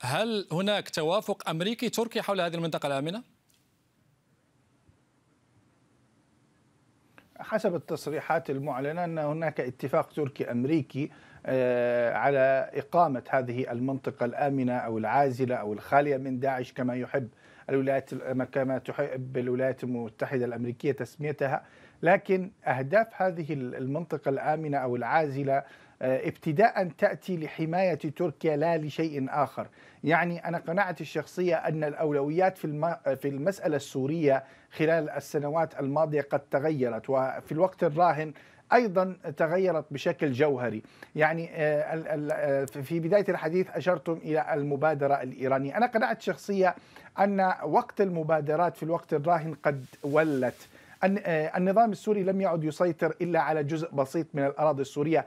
هل هناك توافق أمريكي تركي حول هذه المنطقة الآمنة؟ حسب التصريحات المعلنة أن هناك اتفاق تركي أمريكي آه، على إقامة هذه المنطقة الآمنة أو العازلة أو الخالية من داعش كما يحب الولايات كما تحب الولايات المتحدة الأمريكية تسميتها لكن أهداف هذه المنطقة الآمنة أو العازلة آه، ابتداء تأتي لحماية تركيا لا لشيء آخر يعني أنا قناعتي الشخصية أن الأولويات في, في المسألة السورية خلال السنوات الماضية قد تغيرت وفي الوقت الراهن ايضا تغيرت بشكل جوهري يعني آه، آه، في بدايه الحديث اشرتم الى المبادره الايرانيه انا قنعت شخصيه ان وقت المبادرات في الوقت الراهن قد ولت آه، النظام السوري لم يعد يسيطر الا على جزء بسيط من الاراضي السوريه